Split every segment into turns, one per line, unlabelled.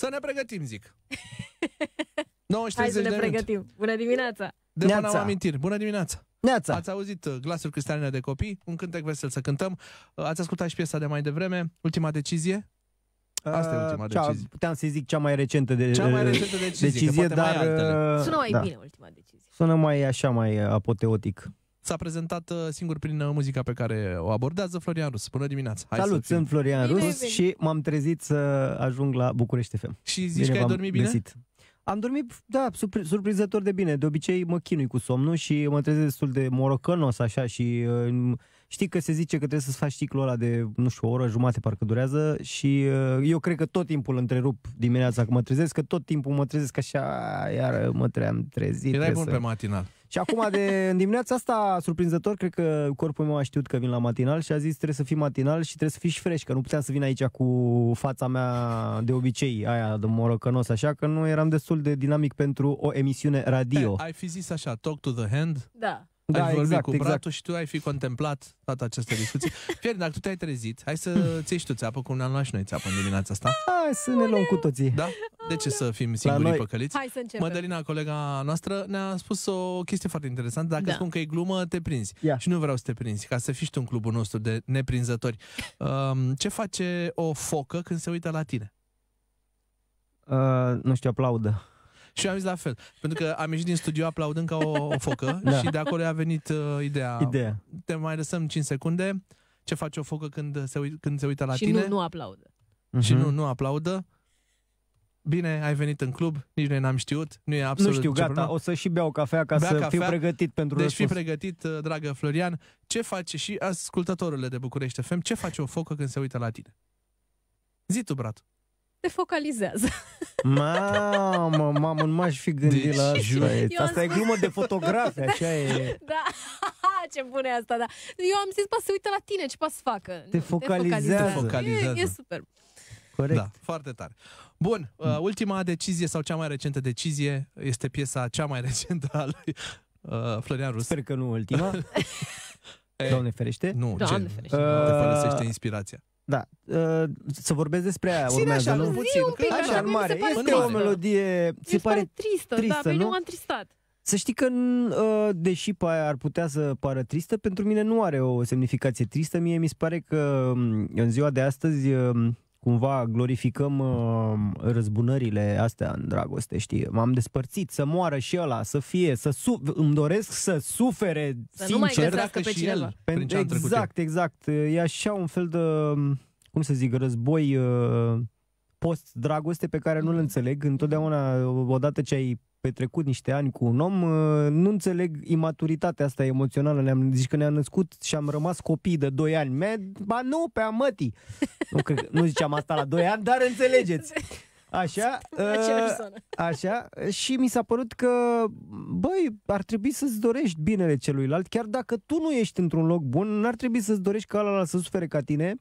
Să ne pregătim, zic. 9 Hai să ne pregătim.
Bună dimineața! De Neața. până
amintiri. Bună dimineața! Neața! Ați auzit uh, glasul cristalină de copii, un cântec vesel să cântăm. Uh, ați ascultat și piesa de mai devreme, ultima decizie. Asta uh, e ultima cea, decizie.
Puteam să zic cea mai recentă de, cea mai recentă decizie, decizie dar... Mai uh, Sună mai da. bine ultima decizie. Sună mai așa, mai apoteotic
s-a prezentat uh, singur prin uh, muzica pe care o abordează Florian Rus. Bună dimineața! Hai Salut, sunt Florian bine Rus bine.
și m-am trezit să ajung la București FM. Și zici bine că ai dormit bine? Găsit. Am dormit, da, surprinzător de bine. De obicei mă chinui cu somnul și mă trezesc destul de morocănos așa și uh, știi că se zice că trebuie să-ți faci ciclul ăla de, nu știu, o oră jumate parcă durează și eu cred că tot timpul întrerup dimineața când mă trezesc, că tot timpul mă trezesc așa, iar mă tream trezit. Erai bun să... pe matinal. Și acum, de, în dimineața asta, surprinzător, cred că corpul meu a știut că vin la matinal și a zis trebuie să fii matinal și trebuie să fii și fresh, că nu puteam să vin aici cu fața mea de obicei, aia de morocănos, așa că nu eram destul de dinamic pentru o emisiune radio.
ai fi zis așa, talk to the hand? Da. Da, ai vorbit exact, cu bratul exact. și tu ai fi contemplat toată această discuție. Fier, dacă tu te-ai trezit, hai să ți și tu țeapă, cum ne-am luat și noi țeapă în dimineața asta. Hai da, să ne luăm cu toții. Da? De ce să fim singuri păcăliți? Hai să începem. Mădălina, colega noastră, ne-a spus o chestie foarte interesantă. Dacă da. spun că e glumă, te prinzi. Ia. Și nu vreau să te prinzi, ca să fii tu în clubul nostru de neprinzători. Um, ce face o focă când se uită la tine?
Uh, nu știu, aplaudă.
Și eu am zis la fel, pentru că am ieșit din studio aplaudând ca o, o focă da. și de acolo a venit uh, ideea. ideea. Te mai lăsăm 5 secunde, ce face o focă când se, ui, când se uită la și tine. Și nu, nu aplaudă. Uh-huh. Și mhm. nu, nu aplaudă. Bine, ai venit în club, nici noi n-am știut, nu e absolut Nu știu, gata, problemă. o să și
beau cafea ca Bea să cafea, fiu pregătit
pentru Deci răspuns. fi pregătit, uh, dragă Florian, ce face și ascultătorule de București FM, ce face o focă când se uită la tine? Zi tu, brat
te focalizează.
Mamă, mamă, nu m-aș fi gândit deci, la așa. Asta
spus... e glumă
de fotografie, da. așa e.
Da, ce bune asta, da. Eu am zis, poate să uită la tine, ce poate să facă. Te focalizează. Te focalizează. E, e super.
Corect. Da, foarte tare. Bun, uh, mm. ultima decizie sau cea mai recentă decizie este piesa cea mai recentă a lui uh, Florian Rus. Sper că nu ultima. E, Doamne ferește. Nu, Doamne ce? ferește. Uh, Te folosește inspirația.
Da. Uh, să vorbesc despre aia, Ține urmează, așa, nu? Puțin, un pic, așa, în mare. Este o melodie, se pare tristă, tristă dar nu? pe mine m am tristat. Să știi că, uh, deși pe aia ar putea să pară tristă, pentru mine nu are o semnificație tristă. Mie mi se pare că um, în ziua de astăzi um, cumva glorificăm uh, răzbunările astea în dragoste, știi? M-am despărțit, să moară și ăla, să fie, să su- îmi doresc să sufere să sincer. nu mai pe și cineva. El, exact, exact. E așa un fel de, cum să zic, război... Uh, post-dragoste pe care nu-l înțeleg. Întotdeauna, odată ce ai petrecut niște ani cu un om, uh, nu înțeleg imaturitatea asta emoțională. Ne-am zis că ne-am născut și am rămas copii de 2 ani. Me, ba nu, pe amăti. Nu, cred, nu ziceam asta la 2 ani, dar înțelegeți. Așa, uh, așa, și mi s-a părut că, băi, ar trebui să-ți dorești binele celuilalt, chiar dacă tu nu ești într-un loc bun, n-ar trebui să-ți dorești ca ăla să sufere ca tine,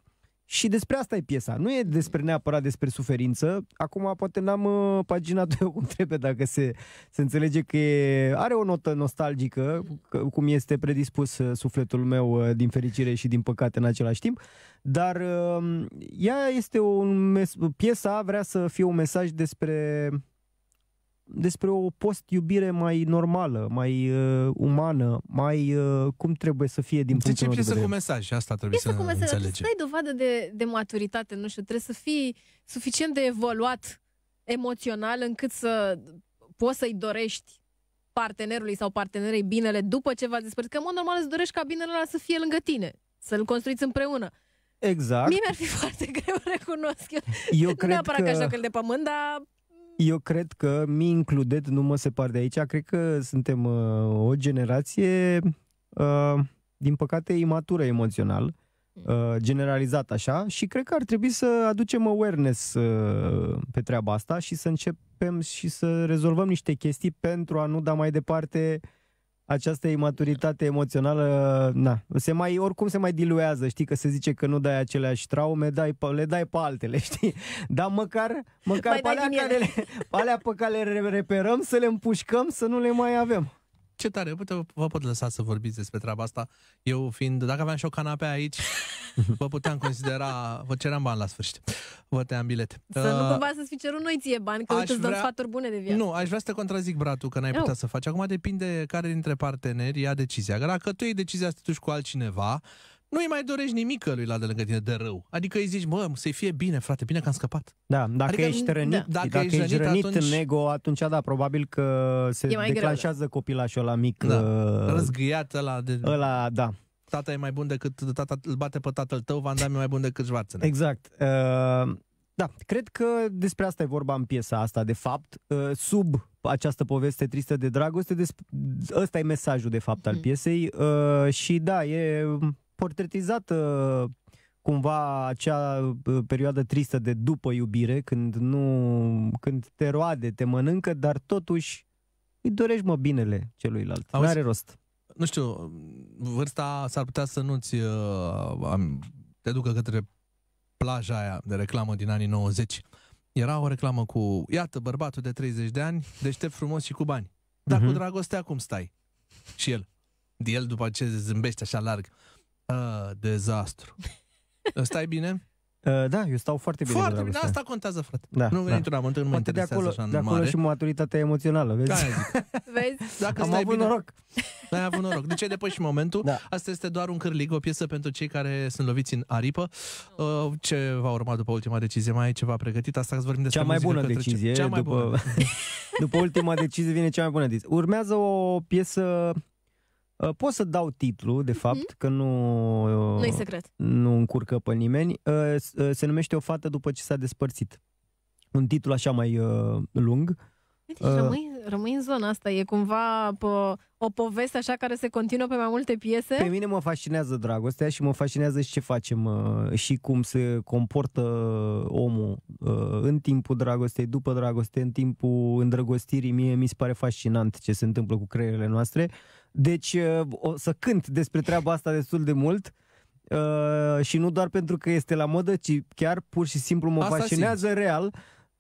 și despre asta e piesa. Nu e despre neapărat despre suferință. Acum poate n-am uh, pagina 2 cum trebuie dacă se, se înțelege că e, are o notă nostalgică, că, cum este predispus uh, sufletul meu uh, din fericire și din păcate în același timp. Dar uh, ea este o mes- piesa, vrea să fie un mesaj despre despre o post-iubire mai normală, mai uh, umană, mai uh, cum trebuie să fie din punctul de vedere. Deci cu
mesaj, asta trebuie să, să mesaj, înțelege. Să dai
dovadă de, de maturitate, nu știu, trebuie să fii suficient de evoluat emoțional încât să poți să-i dorești partenerului sau partenerei binele după ce v-ați despărțit. Că, în mod normal, îți dorești ca binele ăla să fie lângă tine, să-l construiți împreună.
Exact. Mie mi-ar
fi foarte greu, recunosc. Eu, eu cred Neapărat că... că aș de pământ, dar
eu cred că mi includet nu mă separ de aici. Cred că suntem uh, o generație, uh, din păcate, imatură emoțional, mm. uh, generalizat așa și cred că ar trebui să aducem awareness uh, pe treaba asta și să începem și să rezolvăm niște chestii pentru a nu da mai departe uh, această imaturitate emoțională, na, se mai, oricum se mai diluează, știi, că se zice că nu dai aceleași traume, dai, le dai pe altele, știi? Dar măcar, măcar pe alea, care le, pe alea pe care le reperăm, să le împușcăm, să nu le mai avem
ce tare, vă, vă pot lăsa să vorbiți despre treaba asta. Eu fiind, dacă aveam și o canapea aici, vă puteam considera, vă ceream bani la sfârșit. Vă team bilet. Să uh, nu cumva
să-ți fi cerut noi ție bani, că uite, îți dăm sfaturi bune de viață. Nu,
aș vrea să te contrazic, bratul, că n-ai Eu. putea să faci. Acum depinde care dintre parteneri ia decizia. Dacă tu iei decizia să te duci cu altcineva, nu-i mai dorești nimic lui la de lângă tine de rău. Adică îi zici, mă, să-i fie bine, frate, bine că am scăpat. Da, dacă adică, ești rănit, da. dacă, dacă ești, rănit, rănit atunci... în
ego, atunci da, probabil că se da. declanșează greu, copilașul ăla mic.
Da. Uh... Răzgâiat ăla. De... Ăla, da. Tata e mai bun decât, tata îl bate pe tatăl tău, Van Damme e mai bun decât Schwarzenegger. Exact. Uh... Da, cred că
despre asta e vorba în piesa asta, de fapt, uh, sub această poveste tristă de dragoste, ăsta e mesajul, de fapt, al mhm. piesei uh, și da, e portretizată uh, cumva acea uh, perioadă tristă de după iubire, când, nu, când te roade, te mănâncă, dar totuși îi dorești mă binele celuilalt.
Nu are rost. Nu știu, vârsta s-ar putea să nu-ți uh, te ducă către plaja aia de reclamă din anii 90. Era o reclamă cu, iată, bărbatul de 30 de ani, deștept frumos și cu bani. Dar uh-huh. cu mhm. dragostea cum stai? Și el. De el după ce zâmbește așa larg. A, dezastru. Stai bine? Uh, da, eu stau foarte bine. Foarte bine, asta contează, frate.
Da, nu da. intru
la mântul, nu Poate de acolo, așa de acolo mare. și
maturitatea emoțională, vezi? Da, exact.
vezi? Dacă Am avut bine, noroc. Ai avut noroc. Deci ai depășit momentul. Da. Asta este doar un cârlig, o piesă pentru cei care sunt loviți în aripă. Oh. Uh, ce va urma după ultima decizie? Mai ai ceva pregătit? Asta vorbim despre cea mai bună decizie. Cea mai după,
bună. după ultima decizie vine cea mai bună decizie. Urmează o piesă Uh, pot să dau titlu, de mhm. fapt, mm-hmm. că nu... Uh, nu secret. Nu încurcă pe nimeni. Uh, se numește O fată după ce s-a despărțit. Un titlu așa mai lung. Deci uh, rămâi,
rămâi în zona asta. E cumva pe o poveste așa care se continuă pe mai multe piese? Pe
mine mă fascinează dragostea și mă fascinează și ce facem și cum se comportă omul în timpul dragostei, după dragoste, în timpul îndrăgostirii. Mie mi se pare fascinant ce se întâmplă cu creierele noastre. Deci uh, o să cânt despre treaba asta destul de mult. Uh, și nu doar pentru că este la modă, ci chiar pur și simplu mă asta fascinează real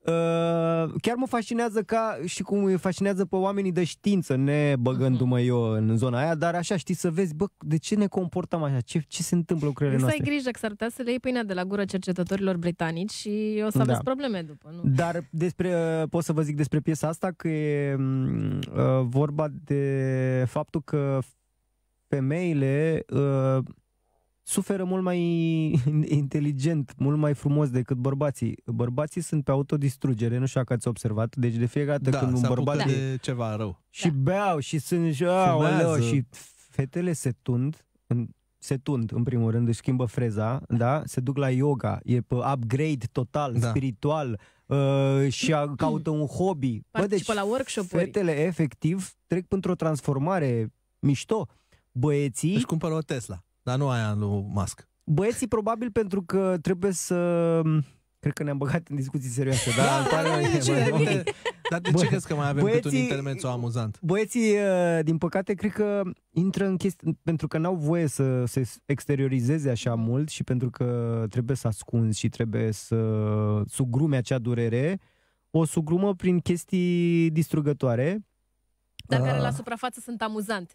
Ă, chiar mă fascinează ca și cum îi fascinează pe oamenii de știință, ne băgându-mă mhm. eu în zona aia, dar așa știi să vezi, bă, de ce ne comportăm așa? Ce, ce se întâmplă cu noastre? Să ai
grijă că s-ar putea să le iei pâinea de la gură cercetătorilor britanici și o să da. aveți da. probleme după,
nu? Dar despre, ă, pot să vă zic despre piesa asta că e mm, ă, vorba de faptul că femeile uh, suferă mult mai inteligent, mult mai frumos decât bărbații. Bărbații sunt pe autodistrugere, nu știu dacă ați observat. Deci de fiecare dată da, când un bărbat... de
ceva rău.
Și da. beau și sunt...
Și, aoleo, și
fetele se tund, în, se tund în primul rând, își schimbă freza, da? Se duc la yoga, e pe upgrade total, da. spiritual, uh, și a, caută un hobby. Participă Bă, deci la workshop Fetele efectiv trec pentru o transformare mișto. Băieții... Își cumpără o Tesla. Dar nu aia lui Musk. Băieții probabil pentru că trebuie să... Mm, cred că ne-am băgat în discuții serioase,
dar da, pare da, da, da, de ce, nu de, Dar de Bă, ce crezi că mai avem băieții, cât un intermezzo amuzant?
Băieții, din păcate, cred că intră în chestii, pentru că n-au voie să se exteriorizeze așa mult și pentru că trebuie să ascunzi și trebuie să sugrume acea durere, o sugrumă prin chestii distrugătoare. Dar care ah. la
suprafață sunt amuzante.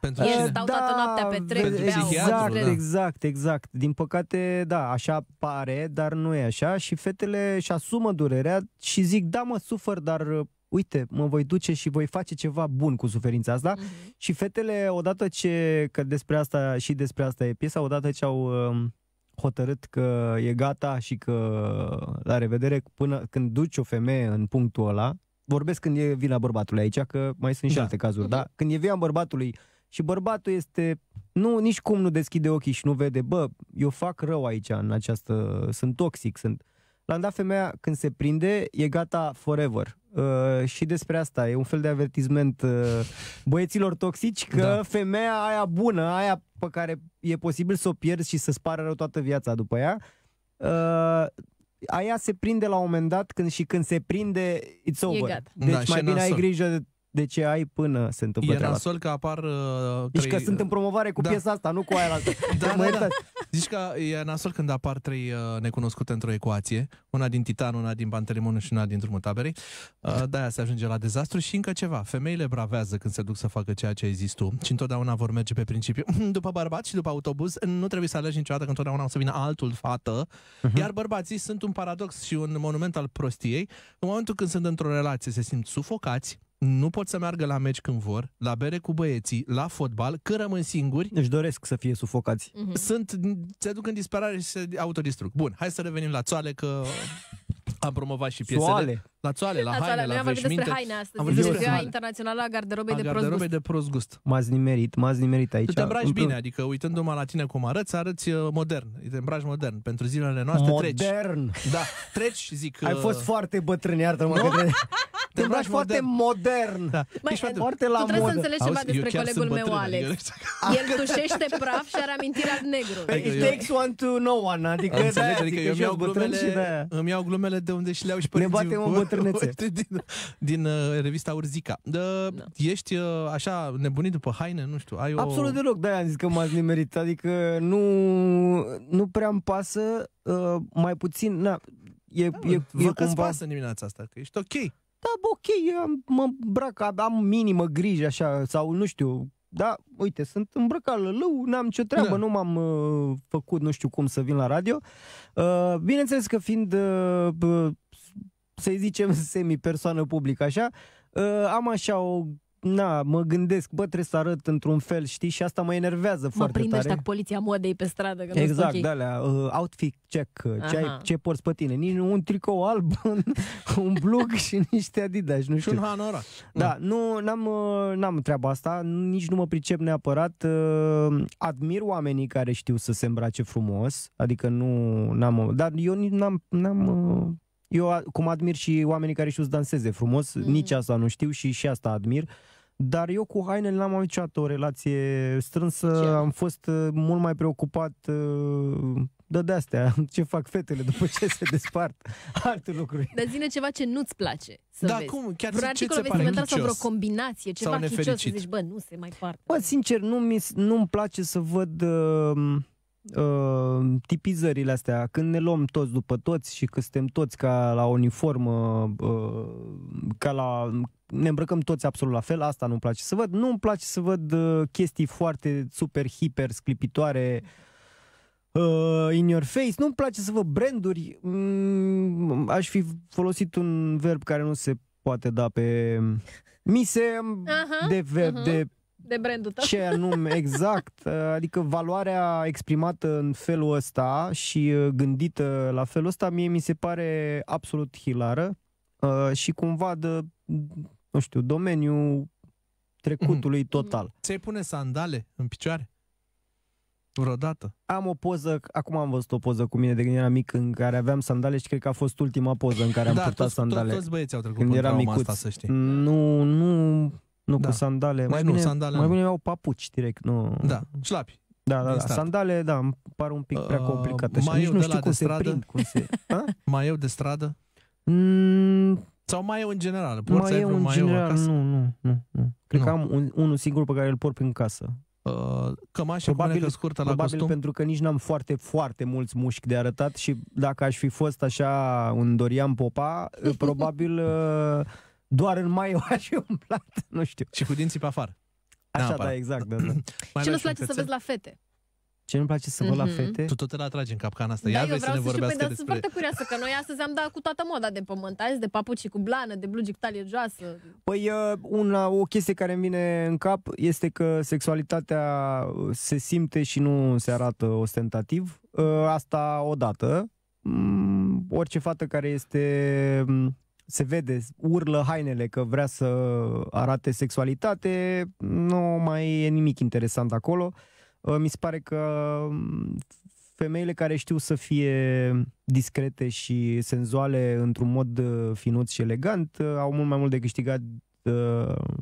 Pentru cine? Stau
da, toată noaptea pe trec, Exact, da.
exact, exact. Din păcate, da, așa pare, dar nu e așa și fetele își asumă durerea și zic, da mă, sufăr, dar uite, mă voi duce și voi face ceva bun cu suferința asta. Mm-hmm. Și fetele, odată ce, că despre asta și despre asta e piesa, odată ce au um, hotărât că e gata și că la revedere, până când duci o femeie în punctul ăla, vorbesc când e vina bărbatului aici, că mai sunt și da. alte cazuri, mhm. da? Când e vina bărbatului și bărbatul este nu, nici cum nu deschide ochii și nu vede, bă, eu fac rău aici, în această, sunt toxic, sunt... La un dat femeia când se prinde, e gata forever. Uh, și despre asta e un fel de avertizment uh, băieților toxici că da. femeia aia bună, aia pe care e posibil să o pierzi și să spară rău toată viața după ea, uh, aia se prinde la un moment dat când și când se prinde, it's over. E gata. Da, deci da, mai bine ai grijă de de ce ai până se întâmplă Era sol că apar... Uh, trei... Zici că sunt în uh, promovare cu da. piesa asta, nu cu aia altă.
da, da, da. Zici că e nasol când apar trei uh, necunoscute într-o ecuație, una din Titan, una din Pantelimon și una din Drumul Taberei. Uh, de-aia se ajunge la dezastru și încă ceva. Femeile bravează când se duc să facă ceea ce ai zis tu și întotdeauna vor merge pe principiu. După bărbat și după autobuz, nu trebuie să alegi niciodată că întotdeauna o să vină altul fată. Uh-huh. Iar bărbații sunt un paradox și un monument al prostiei. În momentul când sunt într-o relație, se simt sufocați, nu pot să meargă la meci când vor, la bere cu băieții, la fotbal, că rămân singuri. Deci doresc să fie sufocați. Mm-hmm. Sunt, se duc în disperare și se autodistrug. Bun, hai să revenim la țoale că am promovat și piesele. Soale. La țoale, la, la haine, la, la veșminte. Am vorbit despre haine
astăzi. Am vorbit despre ziua internațională a garderobei de prost gust.
de prost gust. M-ați nimerit, m-ați nimerit aici. Tu te îmbraci bine,
adică uitându-mă la tine cum arăți, arăți uh, modern. Te îmbraci modern. Pentru zilele noastre modern. treci. Modern! Da, treci, zic. Ai uh, fost
foarte bătrân, iartă-mă. No? Că Da, Te îmbraci da, foarte modern. Da. Mai, ești foarte la tu trebuie modern.
să înțelegi ceva despre colegul meu, Alex. El tușește exact. praf și are amintirea al negru. It
adică takes
one to no one, adică da, adică eu îmi iau, glumele, îmi iau glumele de unde și le-au și părinții. Ne batem în bătrânețe. Din, din uh, revista Urzica. Da, Ești uh, așa nebunit după haine, nu știu, ai o... Absolut
deloc, Da, am zis că m-ați nimerit. Adică nu, nu prea îmi pasă, uh, mai puțin, na, e, da, e, vă e cumva... pasă
dimineața asta, că ești
ok da, ok, eu am, mă îmbrac, am minimă grijă așa, sau nu știu, da, uite, sunt îmbrăcat lălău, n-am nicio treabă, da. nu m-am uh, făcut nu știu cum să vin la radio. Uh, bineînțeles că fiind, uh, să zicem, semi-persoană publică așa, uh, am așa o na, mă gândesc, bă, trebuie să arăt într-un fel, știi, și asta mă enervează mă foarte tare. Mă dacă
poliția modei pe stradă, că Exact, okay.
de-alea, uh, outfit check, uh, ce, ai, ce porți pe tine, nici un tricou alb, un, un blug și niște Adidas, nu știu. Și un Hanora. Da, mm. nu, n-am, uh, n-am treaba asta, nici nu mă pricep neapărat, uh, admir oamenii care știu să se îmbrace frumos, adică nu, n-am, dar eu n-am, n-am uh, eu cum admir și oamenii care știu să danseze frumos, mm. nici asta nu știu și și asta admir. Dar eu cu hainele n-am avut niciodată o relație strânsă, Ce? am fost uh, mult mai preocupat uh, de de-astea, ce fac fetele după ce se despart, alte lucruri. Dar
zine ceva ce nu-ți place să da, vezi. cum? Chiar vreo ce ți pare Sau vreo combinație, ceva sau nefericit. chicios, zici, bă, nu se mai poartă.
Bă, sincer, nu mi, nu-mi place să văd uh, uh, tipizările astea, când ne luăm toți după toți și că suntem toți ca la uniformă, uh, ca la ne îmbrăcăm toți absolut la fel, asta nu-mi place să văd. Nu-mi place să văd uh, chestii foarte super, hiper, sclipitoare, uh, in your face. Nu-mi place să văd branduri. Mm, aș fi folosit un verb care nu se poate da pe... Mi se uh-huh, de verb, uh-huh. de de brandul tău. Ce anume, exact. Adică valoarea exprimată în felul ăsta și uh, gândită la felul ăsta, mie mi se pare absolut hilară uh, și cumva de, nu știu, domeniul trecutului
mm-hmm. total. Mm-hmm. Ți-ai pune sandale în picioare? Vreodată? Am o
poză, acum am văzut o poză cu mine de când eram mic în care aveam sandale și cred că a fost ultima poză în care am da, purtat toți, sandale. Da, toți băieții au trecut când eram asta, să știi. Nu, nu, nu da. cu sandale. Mai, mai bine, nu, sandale mai bine au papuci direct, nu... Da,
șlapi. Da, da, da. Sandale, da, îmi par un pic prea uh, complicate. Uh, mai eu nu știu cum se prind, cum se... mai eu de stradă? Mm. Sau mai eu în general? Porți mai eu în mai general, eu nu, nu, nu,
nu. Cred nu. că am un, unul singur pe care îl port prin casă.
Uh, probabil, cu scurtă probabil la costum. pentru că nici
n-am foarte, foarte mulți mușchi de arătat și dacă aș fi fost așa un Dorian Popa, probabil... Uh, doar în mai o aș fi nu știu. Și cu dinții pe afară.
Așa, da, exact. Da, da. Mai Ce nu-ți place să vezi la fete? Ce nu-mi place să văd mm-hmm. la mhm. fete? Tu tot te la atragi în capcana asta. Da, Ia eu vrei vreau să, să știu, despre... Păi, dar sunt foarte
curioasă, că noi astăzi am dat cu toată moda de pământ. Azi de papuci cu blană, de blugi cu talie joasă.
Păi uh, una, o chestie care îmi vine în cap este că sexualitatea uh, se simte și nu se arată ostentativ. Uh, asta odată. Mm, orice fată care este mm, se vede, urlă hainele că vrea să arate sexualitate, nu mai e nimic interesant acolo. Uh, mi se pare că mm, femeile care știu să fie discrete și senzuale într-un mod uh, finuț și elegant uh, au mult mai mult de câștigat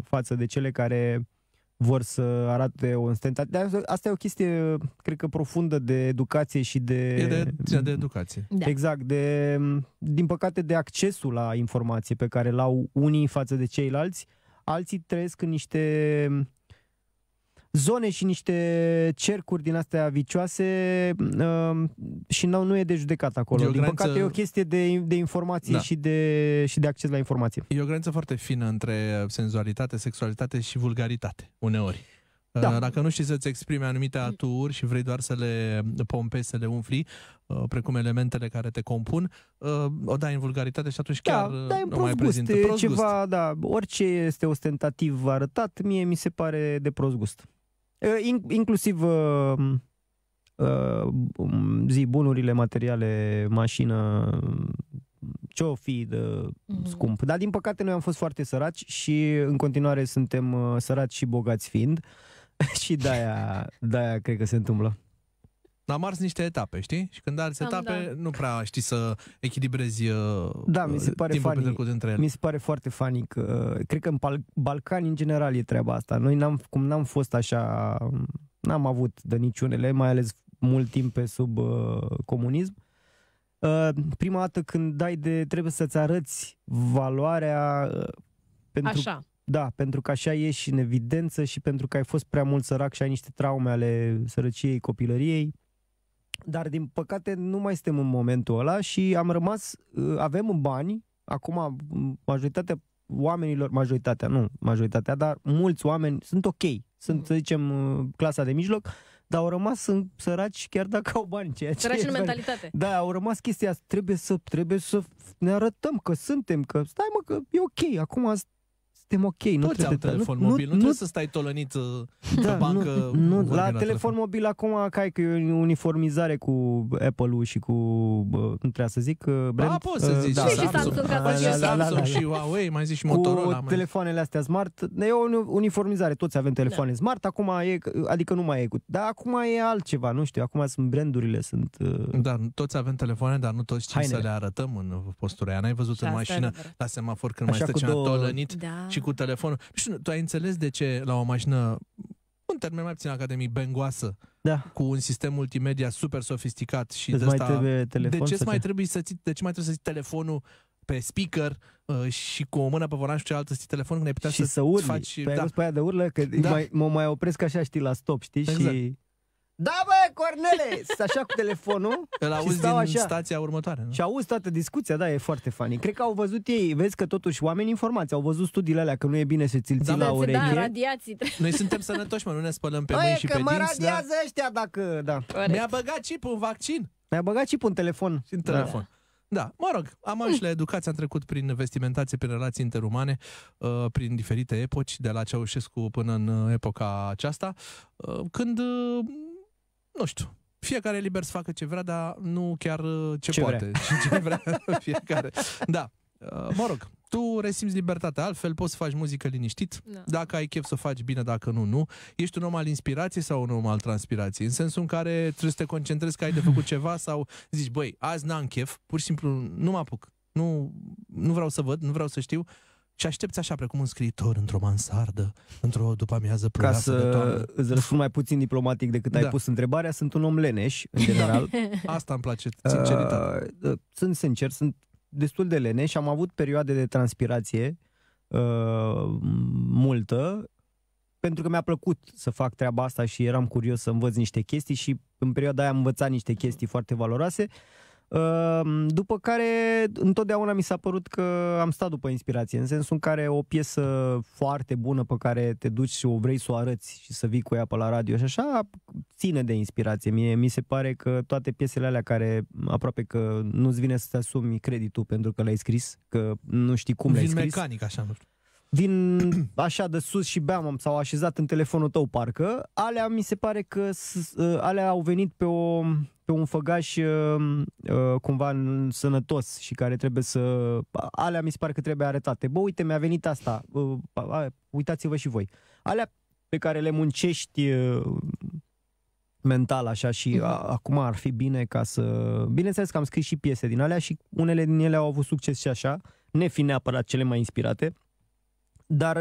față de cele care vor să arate o ostentativitate. Asta e o chestie, cred că, profundă de educație și de... E de,
de educație. Da.
Exact, de, din păcate de accesul la informație pe care l-au unii față de ceilalți. Alții trăiesc în niște zone și niște cercuri din astea vicioase uh, și nu, nu e de judecat acolo. E din păcate e o chestie de, de informații da. și, de,
și de acces la informație. E o graniță foarte fină între senzualitate, sexualitate și vulgaritate, uneori. Da. Uh, dacă nu știi să-ți exprime anumite aturi și vrei doar să le pompezi, să le umfli, uh, precum elementele care te compun, uh, o dai în vulgaritate și atunci da, chiar da, nu mai gust, prezintă. Prost ceva,
gust. da, orice este ostentativ arătat, mie mi se pare de prost gust inclusiv uh, uh, um, zi bunurile materiale, mașină, ce o fi de mhm. scump. Dar din păcate noi am fost foarte săraci și în continuare suntem uh, săraci și bogați fiind. și de-aia, de-aia cred că se întâmplă.
Am ars niște etape, știi? Și când arzi etape, da. nu prea știi să echilibrezi uh, da, mi se pare timpul funny. petrecut între ele.
Mi se pare foarte funny uh, că, cred că în Bal- Balcani în general e treaba asta. Noi n-am, cum n-am fost așa, n-am avut de niciunele, mai ales mult timp pe sub uh, comunism. Uh, prima dată când dai de, trebuie să-ți arăți valoarea uh, pentru, Așa. Da, pentru că așa ieși în evidență și pentru că ai fost prea mult sărac și ai niște traume ale sărăciei copilăriei. Dar, din păcate, nu mai suntem în momentul ăla și am rămas, uh, avem bani, acum majoritatea oamenilor, majoritatea, nu majoritatea, dar mulți oameni sunt ok, sunt, mhm. să zicem, uh, clasa de mijloc, dar au rămas săraci chiar dacă au bani. Ceea ce săraci în mentalitate. Da, au rămas chestia asta, trebuie să, trebuie să ne arătăm că suntem, că stai mă, că e ok, acum suntem ok. Nu trebuie, am telefon nu, mobil, nu, nu trebuie nu, să stai
tolănit uh, da, pe bancă. Nu, uh, nu, la telefon
mobil acum, ca că e uniformizare cu Apple-ul și cu, bă, nu trebuie să zic, uh, brand. Da, poți să zici. Da, și Samsung, Samsung da, da, da, și
Huawei, mai zici și Motorola. Cu
telefoanele astea smart, e o uniformizare, toți avem telefoane smart, acum e, adică nu mai e cu, dar acum e altceva, nu știu, acum sunt brandurile,
sunt... Da, toți avem telefoane, dar nu toți știm să le arătăm în postura aia. N-ai văzut în mașină la semafor când mai stă cineva tolănit și și cu telefonul. Nu știu, tu ai înțeles de ce la o mașină un termen mai puțin academic, bengoasă, da. cu un sistem multimedia super sofisticat și de asta... telefon, de ce mai trebuie să ții, de ce mai trebuie să ții telefonul pe speaker uh, și cu o mână pe volan și cealaltă ții telefonul când ai putea și să, să urli. faci... Păi da. ai pe aia de urlă, că da. mai, mă mai opresc
așa, știi, la stop,
știi? Exact. Și...
Da, Cornele! Așa cu telefonul Îl auzi din așa. stația următoare. Nu? Și auzi toată discuția, da, e foarte funny. Cred că au văzut ei, vezi că totuși oamenii informați, au văzut studiile alea că nu e bine să ți-l ții da, la ureche. Da, radiații.
Noi suntem sănătoși, mă, nu ne spălăm pe mâini și pe dinți. că da? mă radiază da? ăștia dacă, da. Corect. Mi-a băgat chip un vaccin. Mi-a băgat chip un telefon. Și în telefon. Da. Da, mă rog, am și la educație, am trecut prin vestimentație, prin relații interumane, uh, prin diferite epoci, de la Ceaușescu până în epoca aceasta, uh, când uh, nu știu, fiecare e liber să facă ce vrea, dar nu chiar uh, ce, ce poate. Vrea. Ce vrea fiecare. Da, uh, mă rog, tu resimți libertatea, altfel poți să faci muzică liniștit, da. dacă ai chef să o faci bine, dacă nu, nu. Ești un om al inspirației sau un om al transpirației? În sensul în care trebuie să te concentrezi că ai de făcut ceva sau zici, băi, azi n-am chef, pur și simplu nu mă apuc, nu, nu vreau să văd, nu vreau să știu, și aștepți așa, precum un scriitor, într-o mansardă, într-o după-amiază Ca să îți răspund
mai puțin diplomatic decât da. ai pus întrebarea, sunt un om leneș, în general.
Asta îmi place,
sinceritate. Uh, uh, sunt sincer, sunt destul de leneș, am avut perioade de transpirație uh, multă, pentru că mi-a plăcut să fac treaba asta și eram curios să învăț niște chestii și în perioada aia am învățat niște chestii foarte valoroase. Uh, Ehm, după care, întotdeauna mi s-a părut că am stat după inspirație, în sensul în care o piesă foarte bună pe care te duci și o vrei să o arăți și să vii cu ea pe la radio și așa, ține de inspirație. Mie mi se pare că toate piesele alea care aproape că nu-ți vine să-ți asumi creditul pentru că l-ai scris, că nu știi cum Vin l-ai scris.
mecanic, așa, nu știu
vin așa de sus și beam, sau așezat în telefonul tău parcă, alea mi se pare că uh, alea au venit pe, o, pe un făgaș uh, uh, cumva sănătos și care trebuie să... Alea mi se pare că trebuie arătate. Bă, uite, mi-a venit asta, uitați-vă și voi. Alea pe care le muncești mental așa și mhm. a, acum ar fi bine ca să... Bineînțeles că am scris și piese din alea și unele din ele au avut succes și așa, nefiind neapărat cele mai inspirate, dar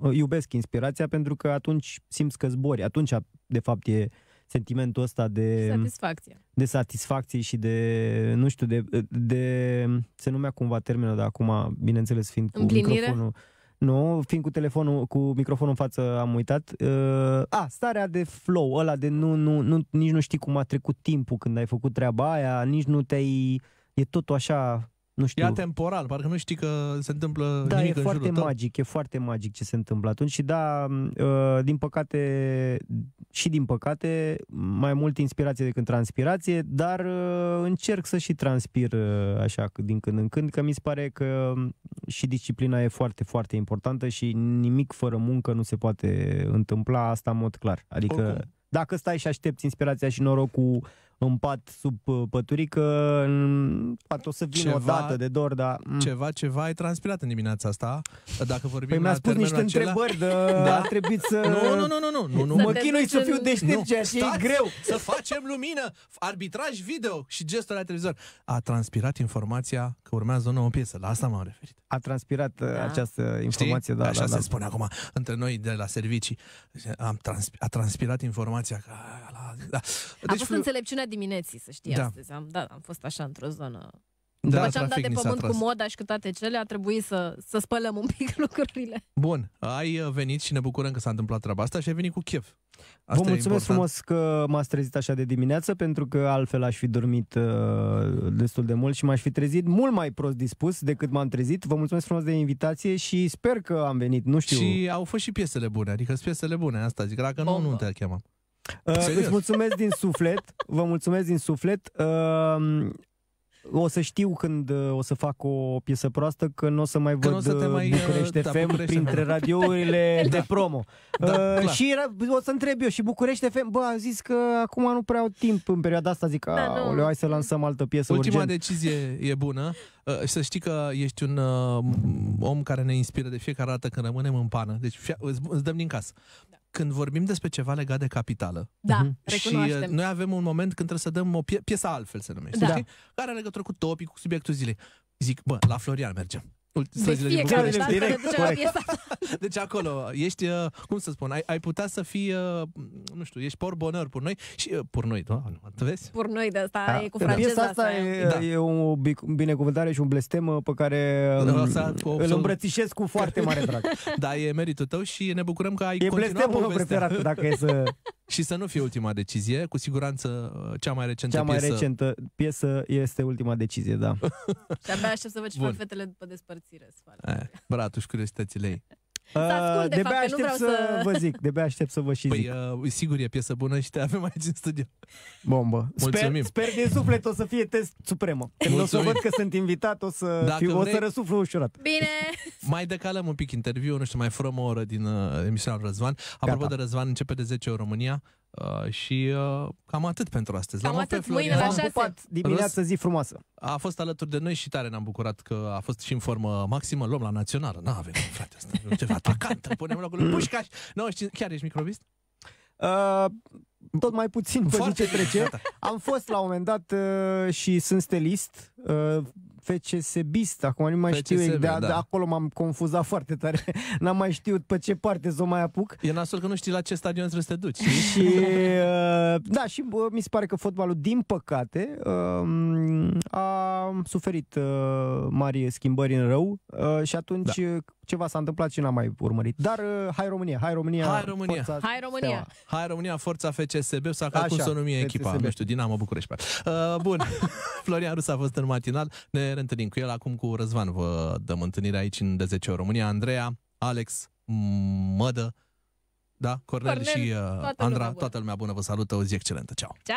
uh, iubesc inspirația pentru că atunci simți că zbori. Atunci, de fapt, e sentimentul ăsta de... Satisfacție. De satisfacție și de, nu știu, de... de se numea cumva termenul, dar acum, bineînțeles, fiind cu Împlinire? microfonul... Nu, fiind cu telefonul, cu microfonul în față am uitat. Uh, a, starea de flow, ăla de nu, nu, nu, nici nu știi cum a trecut timpul când ai făcut treaba aia, nici nu te-ai... E totul așa nu știu. E
atemporal, parcă nu știi că se întâmplă da, nimic e în foarte jurul tău.
magic, e foarte magic ce se întâmplă atunci și da, ă, din păcate și din păcate mai mult inspirație decât transpirație, dar ă, încerc să și transpir ă, așa din când în când, că mi se pare că și disciplina e foarte, foarte importantă și nimic fără muncă nu se poate întâmpla, asta în mod clar. Adică Oricum. dacă stai și aștepți inspirația și norocul în pat sub uh, păturică, în pat o să vină ceva, o dată de dor, dar... Mm.
Ceva, ceva ai transpirat în dimineața asta, dacă vorbim păi mi-a spus niște acela... întrebări, de... da. a trebuit să... Nu, nu, nu, nu, nu, nu, nu. mă chinui să fiu deștept, ceea ce e greu. Să facem lumină, arbitraj video și gestul la televizor. A transpirat informația că urmează o nouă piesă, la asta m-am referit. A transpirat uh, da. această informație, Știi? da, Așa da, se da. spune acum între noi de la servicii. Am transpi- a transpirat informația că... La, da. Deci, a fost
înțelepciunea dimineții, să știi, da. astăzi. Am, da, am fost așa într-o zonă
da, După ce am dat de pământ cu
moda și cu toate cele, a trebuit să, să spălăm un pic lucrurile.
Bun, ai uh, venit și ne bucurăm că s-a întâmplat treaba asta și ai venit cu chef. Asta Vă mulțumesc frumos
că m-ați trezit așa de dimineață, pentru că altfel aș fi dormit uh, destul de mult și m-aș fi trezit mult mai prost dispus decât m-am trezit. Vă mulțumesc frumos de invitație și sper că am venit, nu știu.
Și au fost și piesele bune, adică piesele bune, asta zic, dacă Bombă. nu, nu te-ar chema.
Uh, îți mulțumesc din suflet, vă mulțumesc din suflet. Uh, o să știu când ă, o să fac o piesă proastă că nu o să mai văd să mai, București uh, da, FM București printre radiourile da. de promo. Da, uh, și o să întreb eu și București FM, bă, am zis că acum nu prea au timp în perioada asta, zic, da, oleu, hai să lansăm altă piesă Ultima urgent.
decizie e bună. Uh, să știi că ești un uh, om care ne inspiră de fiecare dată când rămânem în pană. Deci fia, îți, îți dăm din casă. Da când vorbim despre ceva legat de capitală. Da, mhm. recunoaștem. Și uh, noi avem un moment când trebuie să dăm o pie- piesă altfel se numește, da. Care are legătură cu topic, cu subiectul zilei. Zic, bă, la Florian mergem de fiecare de direct, duce Deci acolo ești, uh, cum să spun, ai, ai putea să fii, uh, nu știu, ești por bonor pur noi și uh, pur noi, da, tu vezi?
Pur noi de asta da. e cu păi, franceza piesa asta. e, da. e
o binecuvântare și un blestem pe care
um, Lăsat, îl îmbrățișez cu foarte mare drag. da, e meritul tău și ne bucurăm că ai e continuat blestemul preferat, dacă e să și să nu fie ultima decizie. Cu siguranță uh, cea mai recentă Cea mai piesă... recentă
piesă este ultima decizie, da.
și abia aștept să vă ce fac fetele după despărțire.
și curiozitățile ei. Uh, de bea aștept să, să vă zic, de bea aștept să vă și păi, zic. Uh, sigur e piesă bună și te avem aici în studio. Bombă. Mulțumim.
Sper, sper din suflet o să fie test supremă. Când o să văd că sunt invitat, o să, fiu, vrei... o să răsuflu ușurat. Bine!
Mai decalăm un pic interviu, nu știu, mai frumă o oră din uh, emisiunea Răzvan. Apropo Gata. de Răzvan, începe de 10 ori România. Uh, și uh, cam atât pentru astăzi. Cam atât, mâine la 6. dimineață, zi frumoasă. A fost alături de noi și tare ne-am bucurat că a fost și în formă maximă. Luăm la națională. Nu avem, frate, asta ceva atacant. Punem locul lui Pușcaș. 95. Chiar ești microbist? Uh, tot mai puțin pe ce trece. Am
fost la un moment dat uh, și sunt stelist. Uh, FCSBist, acum nu mai FCSB, știu, exact, da, de acolo m-am confuzat foarte tare. N-am mai știut pe ce parte să o mai apuc.
E nasol că nu știi la ce stadion trebuie să te duci. și,
uh, da, și uh, mi se pare că fotbalul, din păcate, uh, a suferit uh, mari schimbări în rău uh, și atunci da. Uh, ceva s-a întâmplat și n-am mai urmărit. Dar uh, hai România, hai România, hai România, forța hai România, steaua.
hai România, forța FCSB sau ca cum să o numie FCSB. echipa, nu știu, Dinamo București. Uh, bun, Florian Rus a fost în matinal, ne reîntâlnim cu el. Acum cu Răzvan vă dăm întâlnire aici în de 10 ori România. Andreea, Alex, Mădă, da, Cornel, Cornel și uh, toată Andra, lumea toată lumea bună vă salută, o zi excelentă, ceau!
ceau.